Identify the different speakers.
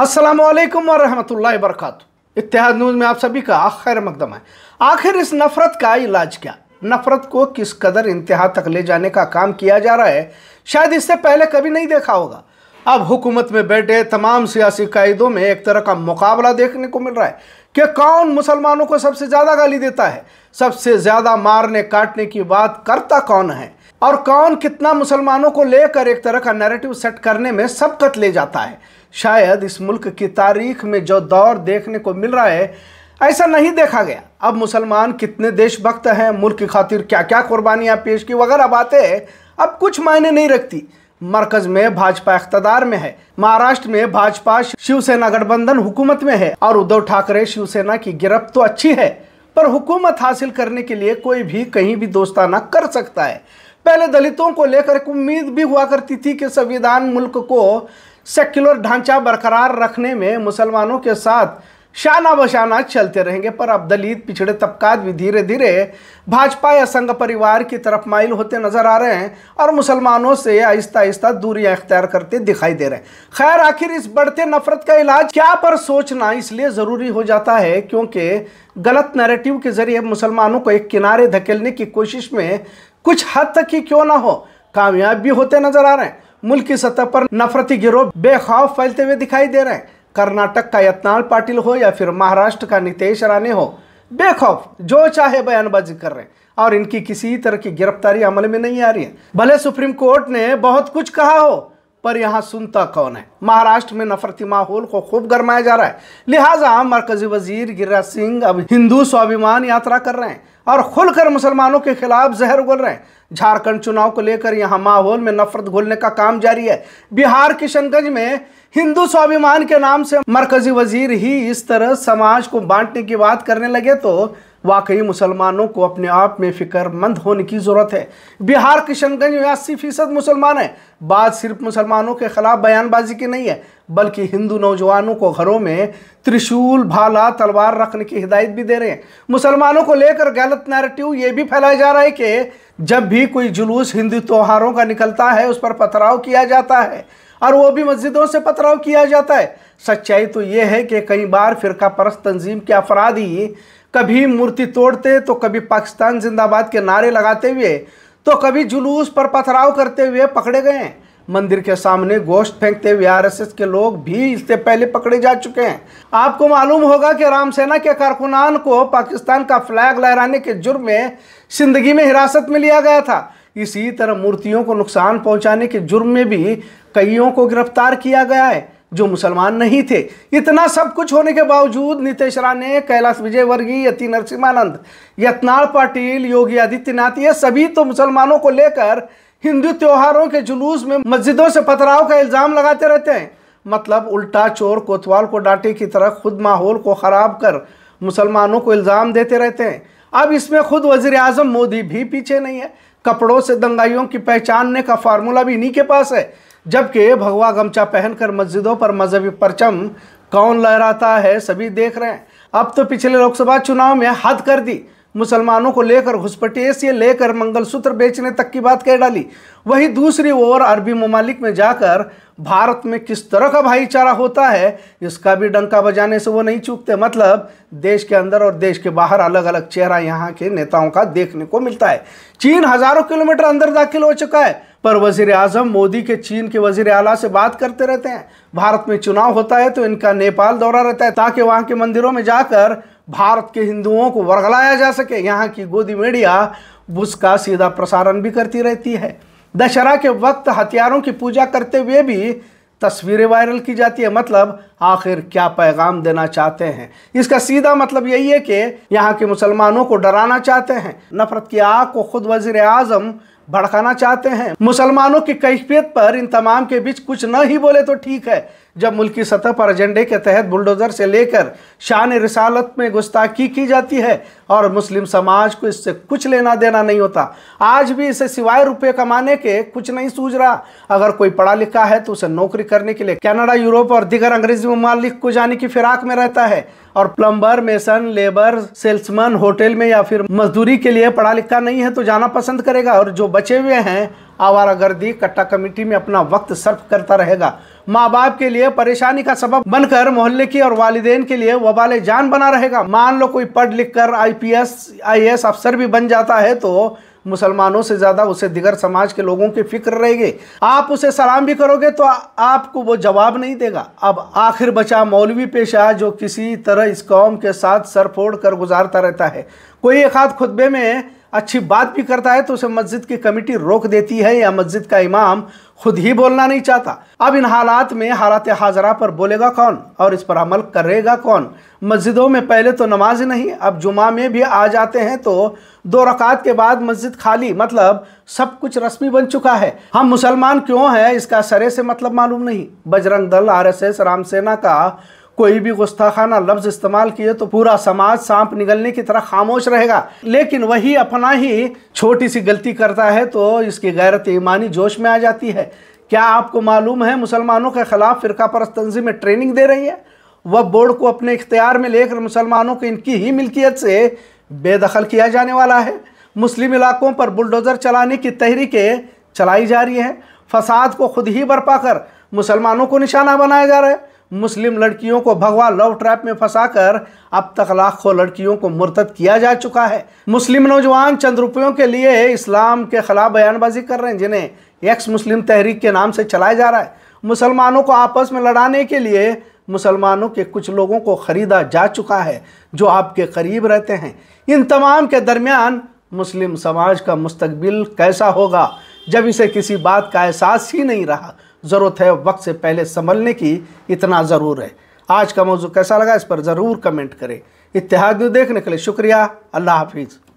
Speaker 1: असलकम वरहमल वरक इतिहाद न्यूज़ में आप सभी का खैर मकदम है आखिर इस नफ़रत का इलाज क्या नफ़रत को किस कदर इंतहा तक ले जाने का काम किया जा रहा है शायद इससे पहले कभी नहीं देखा होगा अब हुकूमत में बैठे तमाम सियासी कायदों में एक तरह का मुकाबला देखने को मिल रहा है कि कौन मुसलमानों को सबसे ज़्यादा गाली देता है सबसे ज़्यादा मारने काटने की बात करता कौन है और कौन कितना मुसलमानों को लेकर एक तरह का नैरेटिव सेट करने में सबकत ले जाता है शायद इस मुल्क की तारीख में जो दौर देखने को मिल रहा है ऐसा नहीं देखा गया अब मुसलमान कितने देशभक्त हैं मुल्क की खातिर क्या क्या कुर्बानियाँ पेश की वगैरह बातें अब कुछ मायने नहीं रखती मरकज में भाजपा इकतदार में है महाराष्ट्र में भाजपा शिवसेना गठबंधन हुकूमत में है और उद्धव ठाकरे शिवसेना की गिरफ्त तो अच्छी है पर हुकूमत हासिल करने के लिए कोई भी कहीं भी दोस्ताना कर सकता है पहले दलितों को लेकर उम्मीद भी हुआ करती थी कि संविधान मुल्क को सेक्युलर ढांचा बरकरार रखने में मुसलमानों के साथ शाना बशाना चलते रहेंगे पर अब दलित पिछड़े तबकात भी धीरे धीरे भाजपा या संघ परिवार की तरफ माइल होते नजर आ रहे हैं और मुसलमानों से आहिस्ता आहिस्ता दूरियां इख्तियार करते दिखाई दे रहे हैं खैर आखिर इस बढ़ते नफरत का इलाज क्या पर सोचना इसलिए ज़रूरी हो जाता है क्योंकि गलत नैरेटिव के जरिए मुसलमानों को एक किनारे धकेलने की कोशिश में कुछ हद तक ही क्यों ना हो कामयाब भी होते नजर आ रहे हैं मुल्क की सतह पर नफरती गिरोह बेखौफ फैलते हुए दिखाई दे रहे हैं कर्नाटक का यत्नाल पाटिल हो या फिर महाराष्ट्र का नितेश राणे हो बेखौफ जो चाहे बयानबाजी कर रहे हैं और इनकी किसी तरह की गिरफ्तारी अमल में नहीं आ रही है भले सुप्रीम कोर्ट ने बहुत कुछ कहा हो पर यहाँ सुनता कौन है महाराष्ट्र में नफरती माहौल को खूब गरमाया जा रहा है लिहाजा मरकजी वजीर गिरिराज सिंह अब हिंदू स्वाभिमान यात्रा कर रहे हैं और खुलकर मुसलमानों के खिलाफ जहर उगल रहे हैं झारखंड चुनाव को लेकर यहाँ माहौल में नफरत घोलने का काम जारी है बिहार किशनगंज में हिंदू स्वाभिमान के नाम से मरकजी वजीर ही इस तरह समाज को बांटने की बात करने लगे तो वाकई मुसलमानों को अपने आप में फ़िक्रमंद होने की ज़रूरत है बिहार किशनगंज में अस्सी फ़ीसद मुसलमान हैं बात सिर्फ मुसलमानों के ख़िलाफ़ बयानबाजी की नहीं है बल्कि हिंदू नौजवानों को घरों में त्रिशूल भाला तलवार रखने की हिदायत भी दे रहे हैं मुसलमानों को लेकर गलत नैरेटिव ये भी फैलाया जा रहा है कि जब भी कोई जुलूस हिंदू त्योहारों का निकलता है उस पर पथराव किया जाता है और वो भी मस्जिदों से पथराव किया जाता है सच्चाई तो ये है कि कई बार फ़िरका परस्त तंजीम के अफराद ही कभी मूर्ति तोड़ते तो कभी पाकिस्तान जिंदाबाद के नारे लगाते हुए तो कभी जुलूस पर पथराव करते हुए पकड़े गए मंदिर के सामने गोश्त फेंकते हुए आर के लोग भी इससे पहले पकड़े जा चुके हैं आपको मालूम होगा कि रामसेना के कारकुनान को पाकिस्तान का फ्लैग लहराने के जुर्म में जिंदगी में हिरासत में लिया गया था इसी तरह मूर्तियों को नुकसान पहुंचाने के जुर्म में भी कईयों को गिरफ्तार किया गया है जो मुसलमान नहीं थे इतना सब कुछ होने के बावजूद नीतीश राणे कैलाश विजयवर्गीय यति नरसिम्हानंद यत्नाल पाटिल योगी आदित्यनाथ ये सभी तो मुसलमानों को लेकर हिंदू त्योहारों के जुलूस में मस्जिदों से पथराव का इल्ज़ाम लगाते रहते हैं मतलब उल्टा चोर कोतवाल को डांटे की तरह खुद माहौल को ख़राब कर मुसलमानों को इल्ज़ाम देते रहते हैं अब इसमें खुद वजीर मोदी भी पीछे नहीं है कपड़ों से दंगाइयों की पहचानने का फार्मूला भी इन्हीं के पास है जबकि भगवा गमछा पहनकर मस्जिदों पर मजहबी परचम कौन लहराता है सभी देख रहे हैं अब तो पिछले लोकसभा चुनाव में हद कर दी मुसलमानों को लेकर घुसपैठिए से लेकर मंगलसूत्र बेचने तक की बात कह डाली वही दूसरी ओर अरबी ममालिक में जाकर भारत में किस तरह का भाईचारा होता है इसका भी डंका बजाने से वो नहीं चूकते मतलब देश के अंदर और देश के बाहर अलग अलग चेहरा यहाँ के नेताओं का देखने को मिलता है चीन हजारों किलोमीटर अंदर दाखिल हो चुका है पर वजीर आजम मोदी के चीन के वजीर अला से बात करते रहते हैं भारत में चुनाव होता है तो इनका नेपाल दौरा रहता है ताकि वहां के मंदिरों में जाकर भारत के हिंदुओं को वरगलाया जा सके यहाँ की गोदी मीडिया उसका सीधा प्रसारण भी करती रहती है दशहरा के वक्त हथियारों की पूजा करते हुए भी तस्वीरें वायरल की जाती है मतलब आखिर क्या पैगाम देना चाहते हैं इसका सीधा मतलब यही है कि यहाँ के मुसलमानों को डराना चाहते हैं नफरत की आग को खुद वजीर आजम भड़काना चाहते हैं मुसलमानों की कैफियत पर इन तमाम के बीच कुछ न ही बोले तो ठीक है जब मुल्की सतह पर एजेंडे के तहत बुलडोज़र से लेकर शान रिसालत में गुस्ताखी की जाती है और मुस्लिम समाज को इससे कुछ लेना देना नहीं होता आज भी इसे सिवाय रुपये कमाने के कुछ नहीं सूझ रहा अगर कोई पढ़ा लिखा है तो उसे नौकरी करने के लिए कनाडा यूरोप और दिगर अंग्रेजी ममालिक को जाने की फिराक में रहता है और plumber mason labour salesman hotel में या फिर मजदूरी के लिए पढ़ा लिखा नहीं है तो जाना पसंद करेगा और जो बचे हुए हैं आवारा गर्दी कट्टा कमेटी में अपना वक्त सर्फ करता रहेगा माँ बाप के लिए परेशानी का सबब बनकर मोहल्ले की और वालदेन के लिए वबाले जान बना रहेगा मान लो कोई पढ़ लिख कर I P S I S अफसर भी बन जाता है तो मुसलमानों से ज़्यादा उसे दिगर समाज के लोगों की फिक्र रहेगी आप उसे सलाम भी करोगे तो आपको वो जवाब नहीं देगा अब आखिर बचा मौलवी पेशा जो किसी तरह इस कौम के साथ सर फोड़ कर गुजारता रहता है कोई एक हाथ खुतबे में अच्छी बात भी करता है तो उसे मस्जिद की कमेटी रोक देती है या मस्जिद का इमाम खुद ही बोलना नहीं चाहता अब इन हालात में हालात हाजरा पर बोलेगा कौन और इस पर अमल करेगा कौन मस्जिदों में पहले तो नमाज नहीं अब जुमा में भी आ जाते हैं तो दो रकात के बाद मस्जिद खाली मतलब सब कुछ रस्मी बन चुका है हम मुसलमान क्यों हैं इसका सरे से मतलब मालूम नहीं बजरंग दल आरएसएस एस रामसेना का कोई भी गुस्ताखाना लफ्ज़ इस्तेमाल किए तो पूरा समाज सांप निगलने की तरह खामोश रहेगा लेकिन वही अपना ही छोटी सी गलती करता है तो इसकी गैरत ईमानी जोश में आ जाती है क्या आपको मालूम है मुसलमानों के ख़िलाफ़ फ़िरका परस्त तंजीमें ट्रेनिंग दे रही है वह बोर्ड को अपने इख्तियार में लेकर मुसलमानों को इनकी ही मिल्कियत से बेदखल किया जाने वाला है मुस्लिम इलाकों पर बुलडोज़र चलाने की तहरीकें चलाई जा रही हैं फसाद को खुद ही बरपा कर मुसलमानों को निशाना बनाया जा रहा है मुस्लिम लड़कियों को भगवा लव ट्रैप में फंसाकर अब तक लाखों लड़कियों को मुर्तद किया जा चुका है मुस्लिम नौजवान चंद रुपयों के लिए इस्लाम के खिलाफ बयानबाजी कर रहे हैं जिन्हें एक्स मुस्लिम तहरीक के नाम से चलाया जा रहा है मुसलमानों को आपस में लड़ाने के लिए मुसलमानों के कुछ लोगों को ख़रीदा जा चुका है जो आपके करीब रहते हैं इन तमाम के दरमियान मुस्लिम समाज का मुस्तबिल कैसा होगा जब इसे किसी बात का एहसास ही नहीं रहा ज़रूरत है वक्त से पहले संभलने की इतना ज़रूर है आज का मौजू कैसा लगा इस पर ज़रूर कमेंट करें इतिहाद देखने के लिए शुक्रिया अल्लाह हाफिज़